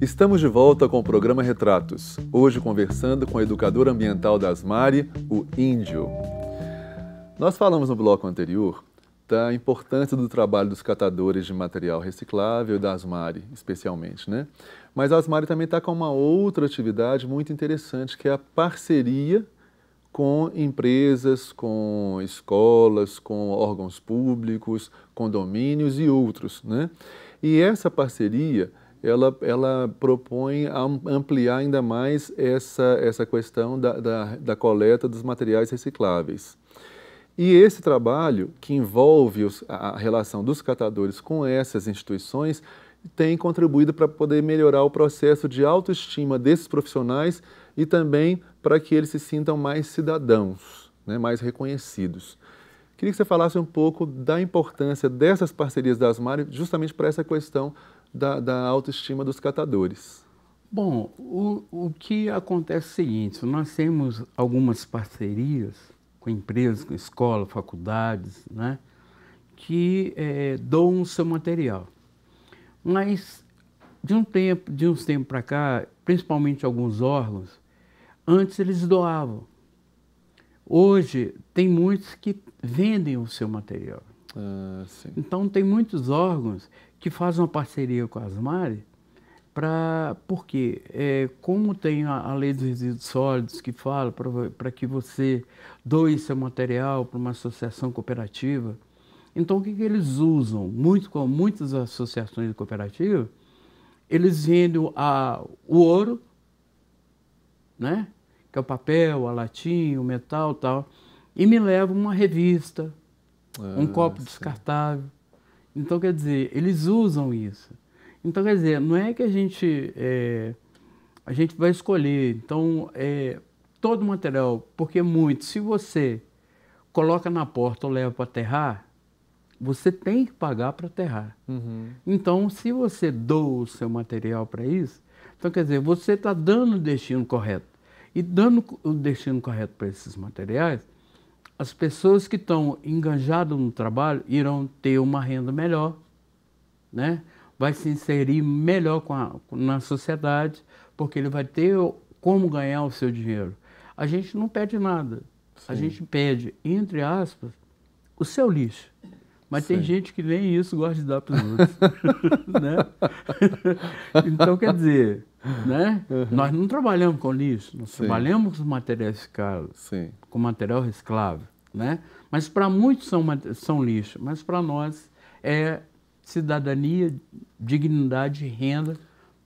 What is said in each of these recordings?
Estamos de volta com o programa Retratos, hoje conversando com a educadora ambiental da Asmari, o Índio. Nós falamos no bloco anterior da importância do trabalho dos catadores de material reciclável das da Asmari, especialmente, né? Mas a Asmari também está com uma outra atividade muito interessante, que é a parceria com empresas, com escolas, com órgãos públicos, condomínios e outros. Né? E essa parceria ela, ela propõe ampliar ainda mais essa, essa questão da, da, da coleta dos materiais recicláveis. E esse trabalho, que envolve os, a relação dos catadores com essas instituições, tem contribuído para poder melhorar o processo de autoestima desses profissionais e também para que eles se sintam mais cidadãos, né, mais reconhecidos. Queria que você falasse um pouco da importância dessas parcerias das Mari, justamente para essa questão da, da, autoestima dos catadores. Bom, o, o que acontece é o seguinte: nós temos algumas parcerias com empresas, com escolas, faculdades, né, que é, doam o seu material. Mas de um tempo, de uns tempos para cá, principalmente alguns órgãos, Antes eles doavam. Hoje tem muitos que vendem o seu material. Ah, então tem muitos órgãos que fazem uma parceria com as mares para porque é, como tem a, a, lei dos resíduos sólidos que fala para que você doe seu material para uma associação cooperativa. Então o que, que eles usam? Muito com muitas associações cooperativas, eles vendem a, o ouro, né? que é o papel, a latinha, o metal tal, e me leva uma revista, ah, um copo sim. descartável. Então, quer dizer, eles usam isso. Então, quer dizer, não é que a gente, é, a gente vai escolher. Então, é, todo o material, porque é muito, se você coloca na porta ou leva para aterrar, você tem que pagar para aterrar. Uhum. Então, se você doa o seu material para isso, então quer dizer, você está dando o destino correto. E dando o destino correto para esses materiais, as pessoas que estão engajadas no trabalho irão ter uma renda melhor, né? vai se inserir melhor a, na sociedade, porque ele vai ter como ganhar o seu dinheiro. A gente não pede nada, Sim. a gente pede, entre aspas, o seu lixo. Mas Sim. tem gente que nem isso gosta de dar para os outros. né? então, quer dizer, né? Uhum. nós não trabalhamos com lixo, nós Sim. trabalhamos com material caros, com material reciclável. Né? Mas para muitos são, são lixo, mas para nós é cidadania, dignidade, renda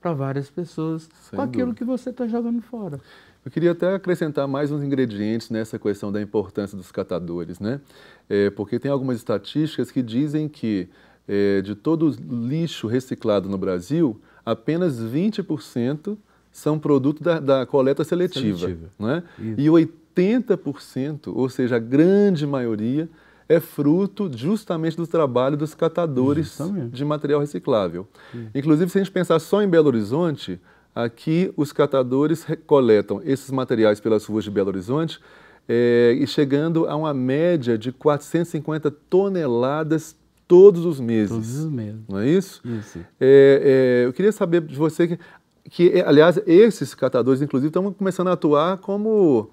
para várias pessoas Sem com aquilo que você está jogando fora. Eu queria até acrescentar mais uns ingredientes nessa questão da importância dos catadores, né? É, porque tem algumas estatísticas que dizem que é, de todo o lixo reciclado no Brasil, apenas 20% são produto da, da coleta seletiva. seletiva. Né? E 80%, ou seja, a grande maioria, é fruto justamente do trabalho dos catadores justamente. de material reciclável. Inclusive, se a gente pensar só em Belo Horizonte, Aqui, os catadores coletam esses materiais pelas ruas de Belo Horizonte é, e chegando a uma média de 450 toneladas todos os meses. Todos os meses. Não é isso? Isso. É, é, eu queria saber de você que, que, eh, aliás, esses catadores, inclusive, estão começando a atuar como,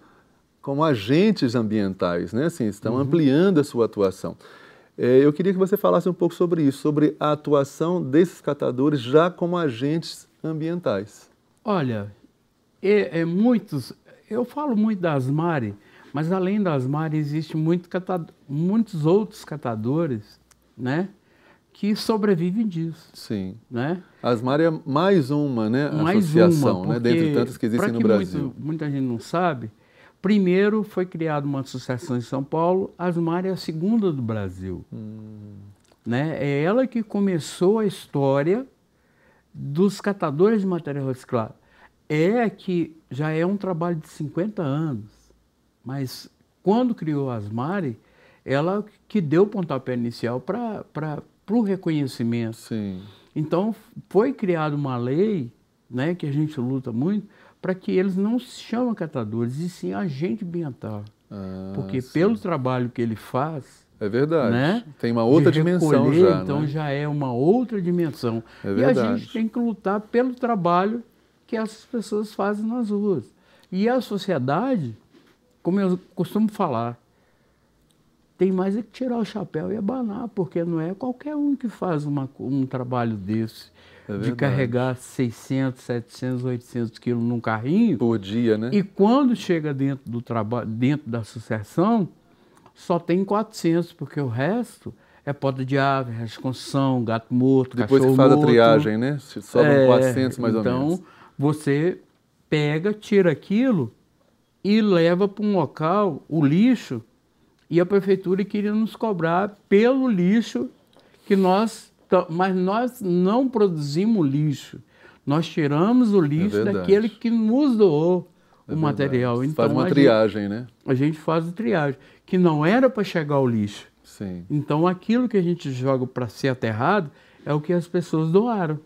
como agentes ambientais, né? Assim, estão uhum. ampliando a sua atuação. É, eu queria que você falasse um pouco sobre isso, sobre a atuação desses catadores já como agentes ambientais. Olha, é, é muitos. Eu falo muito das Mari, mas além das Mari existem muito muitos outros catadores, né? Que sobrevivem disso. Sim. Né? As Mari é mais uma, né? Mais associação, uma, né? Dentre tantas que existem que no Brasil. Muito, muita gente não sabe. Primeiro foi criada uma associação em São Paulo, as Mari é a segunda do Brasil. Hum. Né? É ela que começou a história dos catadores de material reciclado é que já é um trabalho de 50 anos, mas quando criou a Asmari, ela que deu o pontapé inicial para o reconhecimento. Sim. Então, foi criada uma lei, né, que a gente luta muito, para que eles não se chamem catadores, e sim agente ambiental. Ah, Porque sim. pelo trabalho que ele faz... É verdade. Né, tem uma outra dimensão recolher, já. Então, né? já é uma outra dimensão. É verdade. E a gente tem que lutar pelo trabalho que essas pessoas fazem nas ruas. E a sociedade, como eu costumo falar, tem mais é que tirar o chapéu e abanar, porque não é qualquer um que faz uma, um trabalho desse. É de carregar 600, 700, 800 quilos num carrinho. Por dia, né? E quando chega dentro do trabalho, dentro da sucessão, só tem 400, porque o resto é poda de ave, reconstrução, gato morto, Depois cachorro Depois que faz morto. a triagem, né? Sobram é, 400 mais então, ou menos. Então, você pega, tira aquilo e leva para um local o lixo e a prefeitura queria nos cobrar pelo lixo que nós mas nós não produzimos lixo nós tiramos o é lixo é daquele que nos doou é o verdade. material então faz uma triagem gente, né a gente faz a triagem que não era para chegar o lixo Sim. então aquilo que a gente joga para ser aterrado é o que as pessoas doaram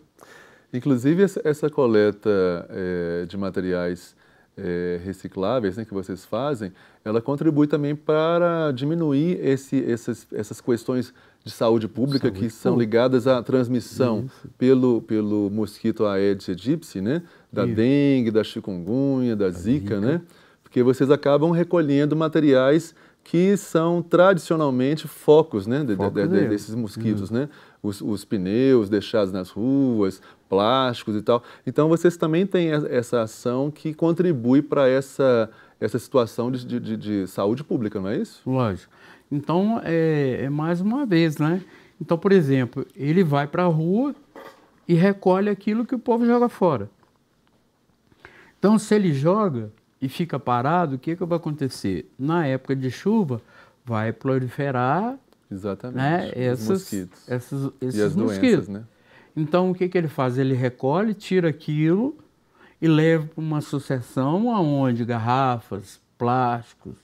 Inclusive, essa coleta é, de materiais é, recicláveis né, que vocês fazem, ela contribui também para diminuir esse, essas, essas questões de saúde pública saúde que são ligadas à transmissão pelo, pelo mosquito Aedes aegypti, né? da Isso. dengue, da chikungunya, da, da zika, zika, né? porque vocês acabam recolhendo materiais que são tradicionalmente focos né, de, de, de, desses mosquitos, uhum. né? Os, os, pneus deixados nas ruas, plásticos e tal. Então vocês também têm essa ação que contribui para essa, essa situação de, de, saúde pública, não é isso? Lógico. Então é, é mais uma vez, né? Então, por exemplo, ele vai para a rua e recolhe aquilo que o povo joga fora. Então, se ele joga, e fica parado, o que, que vai acontecer? Na época de chuva, vai proliferar Exatamente. Né, essas, mosquitos. Essas, esses e as mosquitos. Doenças, né? Então, o que, que ele faz? Ele recolhe, tira aquilo e leva para uma associação aonde garrafas, plásticos,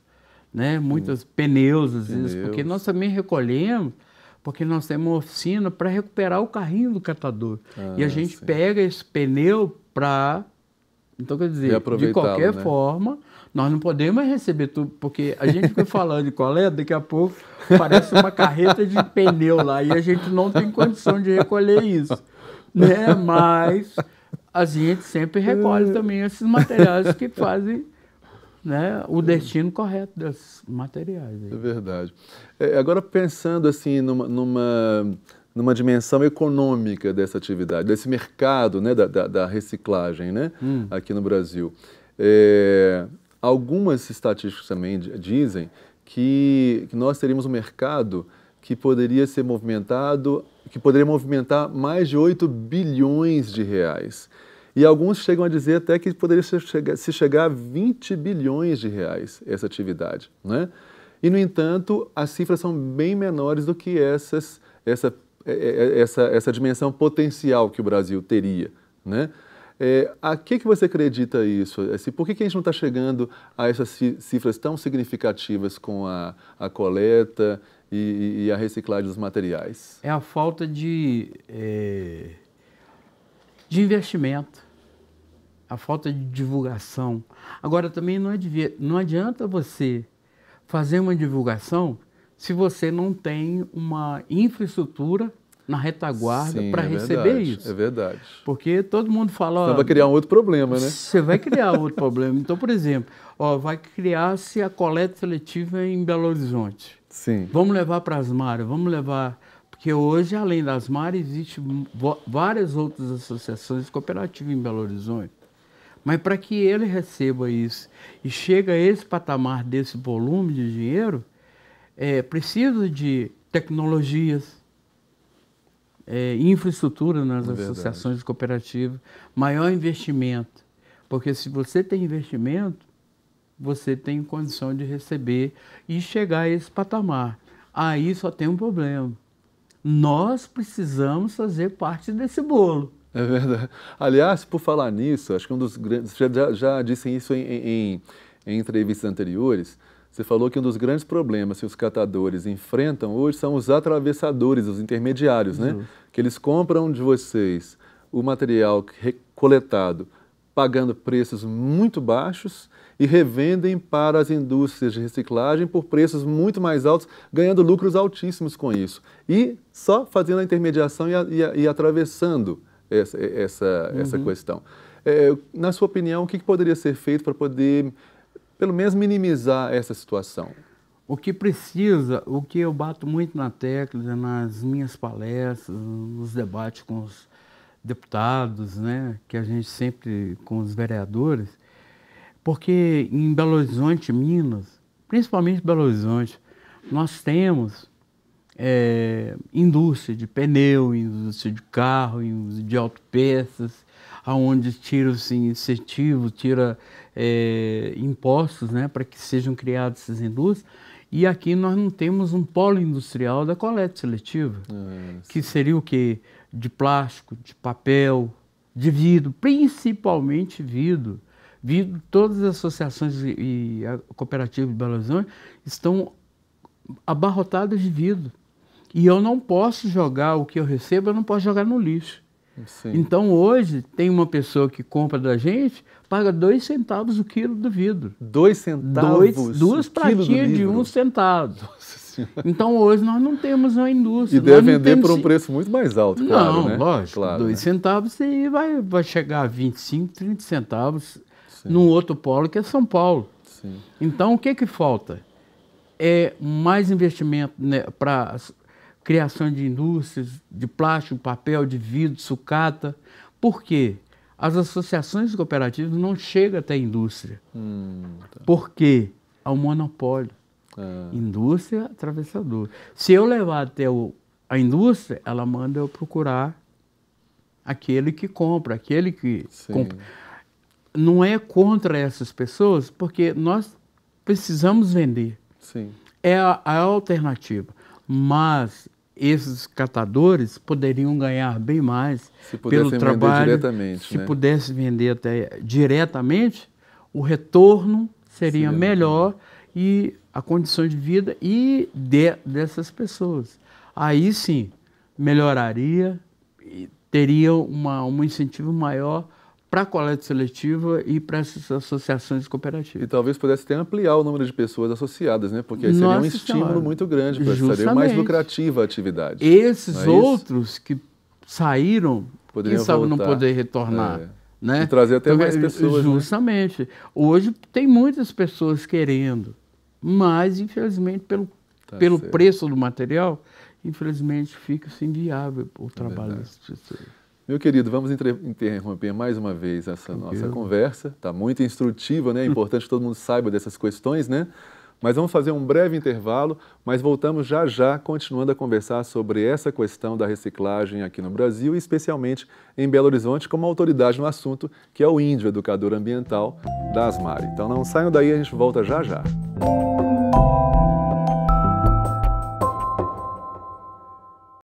né, muitas hum. pneus, às vezes, pneus. porque nós também recolhemos, porque nós temos uma oficina para recuperar o carrinho do catador. Ah, e a gente sim. pega esse pneu para então, quer dizer, de qualquer né? forma, nós não podemos receber tudo, porque a gente fica falando de qual é, daqui a pouco parece uma carreta de pneu lá e a gente não tem condição de recolher isso. Né? Mas a gente sempre recolhe é. também esses materiais que fazem né, o destino correto desses materiais. Aí. É verdade. É, agora, pensando assim numa, numa numa dimensão econômica dessa atividade, desse mercado né, da, da, da reciclagem né, hum. aqui no Brasil. É, algumas estatísticas também dizem que, que, nós teríamos um mercado que poderia ser movimentado, que poderia movimentar mais de 8 bilhões de reais. E alguns chegam a dizer até que poderia se chegar, se chegar a 20 bilhões de reais essa atividade. Né? E, no entanto, as cifras são bem menores do que essas, essa é, é, é, essa, essa dimensão potencial que o Brasil teria, né? É, a que, que você acredita isso? Assim, por que, que a gente não está chegando a essas cifras tão significativas com a, a coleta e, e, a reciclagem dos materiais? É a falta de, é, de investimento, a falta de divulgação. Agora, também não, adianta você fazer uma divulgação se você não tem uma infraestrutura na retaguarda para é receber verdade, isso. É verdade. Porque todo mundo fala. Você vai criar um outro problema, né? Você vai criar outro problema. Então, por exemplo, ó, vai criar-se a coleta seletiva em Belo Horizonte. Sim. Vamos levar para as maras, vamos levar. Porque hoje, além das maras, existem várias outras associações cooperativas em Belo Horizonte. Mas para que ele receba isso e chega a esse patamar desse volume de dinheiro, é, precisa de tecnologias, é, infraestrutura nas é associações cooperativas, maior investimento. Porque se você tem investimento, você tem condição de receber e chegar a esse patamar. Aí só tem um problema. Nós precisamos fazer parte desse bolo. É verdade. Aliás, por falar nisso, acho que um dos grandes. Já, já disse isso em, em, em entrevistas anteriores você falou que um dos grandes problemas que os catadores enfrentam hoje são os atravessadores, os intermediários, né? Uhum. Que eles compram de vocês o material coletado pagando preços muito baixos e revendem para as indústrias de reciclagem por preços muito mais altos, ganhando lucros altíssimos com isso. E só fazendo a intermediação e, a, e, a, e atravessando essa, essa, uhum. essa questão. É, na sua opinião, o que poderia ser feito para poder pelo menos minimizar essa situação? O que precisa, o que eu bato muito na tecla, nas minhas palestras, nos debates com os deputados, né, que a gente sempre com os vereadores, porque em Belo Horizonte, Minas, principalmente Belo Horizonte, nós temos é, indústria de pneu, indústria de carro, indústria de autopeças, aonde tira os incentivos, tira é, impostos né, para que sejam criadas essas indústrias. E aqui nós não temos um polo industrial da coleta seletiva, é, que seria o quê? De plástico, de papel, de vidro, principalmente vidro. Vidro, todas as associações e, cooperativas a cooperativa de Belo Horizonte estão abarrotadas de vidro. E eu não posso jogar o que eu recebo, eu não posso jogar no lixo. Sim. Então hoje tem uma pessoa que compra da gente, paga dois centavos o quilo do vidro. Dois centavos? Dois, duas pratinhas de um centavo. Então hoje nós não temos uma indústria. E deve vender temos... por um preço muito mais alto, claro. Não, né? lógico. Claro, dois né? centavos e vai, vai chegar a 25, 30 centavos Sim. num outro polo que é São Paulo. Sim. Então o que, que falta? É mais investimento né, para criação de indústrias de plástico, papel, de vidro, sucata. Por quê? As associações cooperativas não chegam até a indústria. Hum, tá. Por quê? Há um monopólio. É. Indústria é atravessadora. Se eu levar até o, a indústria, ela manda eu procurar aquele que compra, aquele que Sim. compra. Não é contra essas pessoas, porque nós precisamos vender. Sim. É a, a alternativa. Mas esses catadores poderiam ganhar bem mais pelo trabalho. Se né? pudesse vender até diretamente, o retorno seria, seria melhor e a condição de vida e de, dessas pessoas. Aí sim melhoraria, teria uma, um incentivo maior para a coleta seletiva e para essas associações cooperativas. E talvez pudesse até ampliar o número de pessoas associadas, né? Porque aí seria Nossa um estímulo senhora. muito grande para seria mais lucrativa a atividade. Esses é outros isso? que saíram, Poderiam quem sabe não poder retornar. É. Né? E trazer até então, mais é, pessoas. Né? Justamente. Né? Hoje tem muitas pessoas querendo, mas infelizmente pelo, tá pelo preço do material, infelizmente fica-se assim inviável o é trabalho verdade. dessas pessoas. Meu querido, vamos interromper mais uma vez essa nossa conversa. Está muito instrutiva, né? É importante que todo mundo saiba dessas questões, né? Mas vamos fazer um breve intervalo, mas voltamos já já, continuando a conversar sobre essa questão da reciclagem aqui no Brasil especialmente em Belo Horizonte, como autoridade no assunto, que é o Índio, educador ambiental da Asmar. Então não saiam daí, a gente volta já já. Música